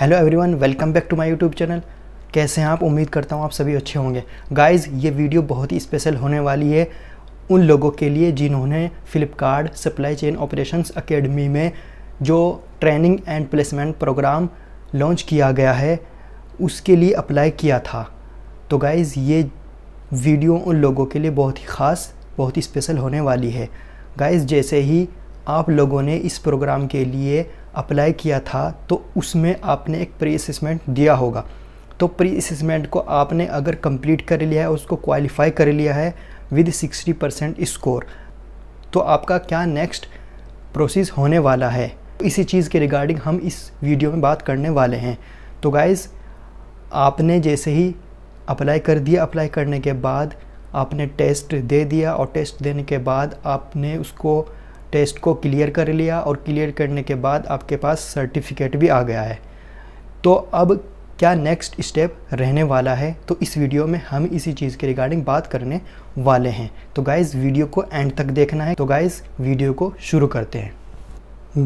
hello everyone welcome back to my YouTube channel कैसे हैं आप उम्मीद करता हूँ आप सभी अच्छे होंगे गाइस ये वीडियो बहुत ही स्पेशल होने वाली है उन लोगों के लिए जिन्होंने Flipkart supply chain operations academy में जो training and placement programme launch किया गया है उसके लिए अप्लाई किया था तो गाइज़ ये वीडियो उन लोगों के लिए बहुत ही ख़ास बहुत ही स्पेशल होने वाली है गाइज़ जैसे ही आप लोगों ने इस प्रोग्राम के लिए अप्लाई किया था तो उसमें आपने एक प्री असेसमेंट दिया होगा तो प्री असेसमेंट को आपने अगर कंप्लीट कर लिया है उसको क्वालिफाई कर लिया है विद 60 परसेंट स्कोर तो आपका क्या नेक्स्ट प्रोसेस होने वाला है इसी चीज़ के रिगार्डिंग हम इस वीडियो में बात करने वाले हैं तो गाइज़ आपने जैसे ही अप्लाई कर दिया अप्लाई करने के बाद आपने टेस्ट दे दिया और टेस्ट देने के बाद आपने उसको टेस्ट को क्लियर कर लिया और क्लियर करने के बाद आपके पास सर्टिफिकेट भी आ गया है तो अब क्या नेक्स्ट स्टेप रहने वाला है तो इस वीडियो में हम इसी चीज़ के रिगार्डिंग बात करने वाले हैं तो गाइज़ वीडियो को एंड तक देखना है तो गाइज़ वीडियो को शुरू करते हैं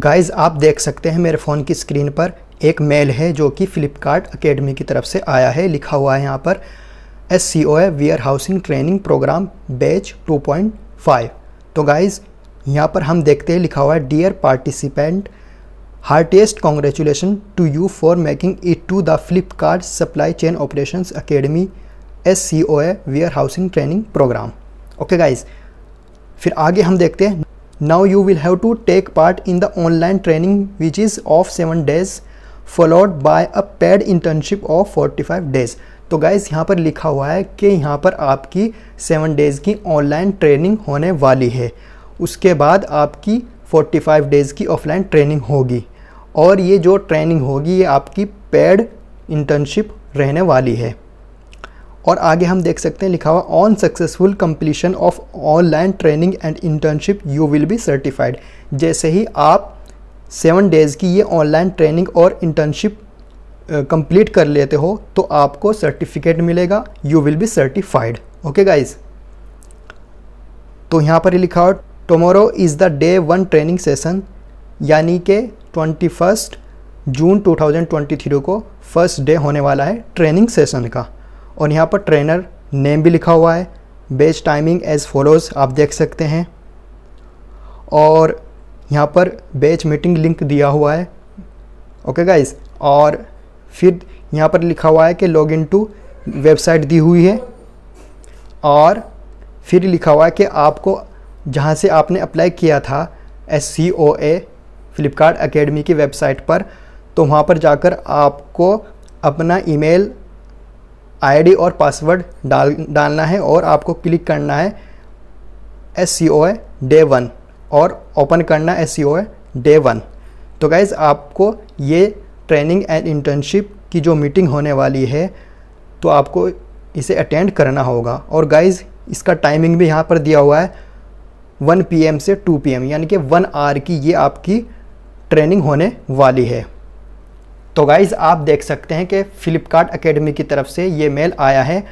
गाइज़ आप देख सकते हैं मेरे फ़ोन की स्क्रीन पर एक मेल है जो कि फ़्लिपकार्ट अकेडमी की तरफ से आया है लिखा हुआ है यहाँ पर S C O A warehousing training programme batch 2.5 तो गाइज़ यहाँ पर हम देखते हैं लिखा हुआ है dear participant heartiest congratulation to you for making it to the Flipkart supply chain operation academy S C O A warehousing training programme okay guys फिर आगे हम देखते हैं now you will have to take part in the online training which is of seven days followed by a paid internship of forty five days तो guys यहाँ पर लिखा हुआ है कि यहाँ पर आपकी सेवन डेज़ की ऑनलाइन ट्रेनिंग होने वाली है उसके बाद आपकी 45 डेज़ की ऑफलाइन ट्रेनिंग होगी और ये जो ट्रेनिंग होगी ये आपकी पेड इंटर्नशिप रहने वाली है और आगे हम देख सकते हैं लिखा हुआ on successful completion of online training and internship you will be certified जैसे ही आप सेवन डेज़ की ये ऑनलाइन ट्रेनिंग और इंटर्नशिप कंप्लीट कर लेते हो तो आपको सर्टिफिकेट मिलेगा you will be certified okay guys तो यहाँ पर लिखा हुआ tomorrow is the day one training session यानी कि twenty first June two thousand twenty three को फर्स्ट डे होने वाला है ट्रेनिंग सेशन का और यहाँ पर ट्रेनर नेम भी लिखा हुआ है बेच टाइमिंग एज फॉलोज आप देख सकते हैं और यहाँ पर बेच मीटिंग लिंक दिया हुआ है ओके गाइस और फिर यहाँ पर लिखा हुआ है कि लॉग इन टू वेबसाइट दी हुई है और फिर लिखा हुआ है कि आपको जहाँ से आपने अप्लाई किया था S C O A Flipkart academy की वेबसाइट पर तो वहाँ पर जाकर आपको अपना ईमेल आईडी और पासवर्ड डाल डालना है और आपको क्लिक करना है S C O A day one और ओपन करना S C O A day one तो गाइज़ आपको ये ट्रेनिंग एंड इंटर्नशिप की जो मीटिंग होने वाली है तो आपको इसे अटेंड करना होगा और गाइज़ इसका टाइमिंग भी यहाँ पर दिया हुआ है पी एम से पी एम यानी कि वन आर की ये आपकी ट्रेनिंग होने वाली है तो गाइज़ आप देख सकते हैं कि फ़्लिपकार्ट अकेडमी की तरफ से ये मेल आया है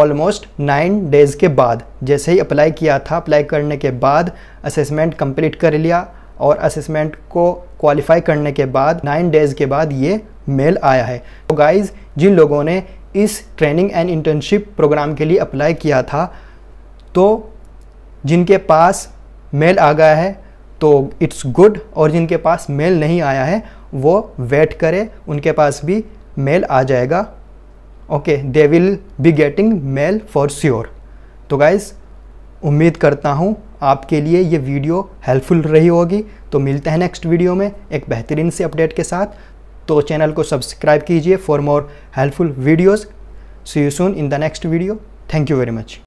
ऑलमोस्ट नाइन डेज़ के बाद जैसे ही अप्लाई किया था अप्लाई करने के बाद असेसमेंट कंप्लीट कर लिया और असेसमेंट को क्वालिफाई करने के बाद नाइन डेज़ के बाद ये मेल आया है तो गाइज़ जिन लोगों ने इस ट्रेनिंग एंड इंटर्नशिप प्रोग्राम के लिए अप्लाई किया था तो जिनके पास मेल आ गया है तो इट्स गुड और जिनके पास मेल नहीं आया है वो वेट करें उनके पास भी मेल आ जाएगा okay they will be getting mail for sure तो गाइज़ उम्मीद करता हूँ आपके लिए ये वीडियो हेल्पफुल रही होगी तो मिलते हैं नेक्स्ट वीडियो में एक बेहतरीन से अपडेट के साथ तो चैनल को सब्सक्राइब कीजिए for more helpful videos see you soon in the next video thank you very much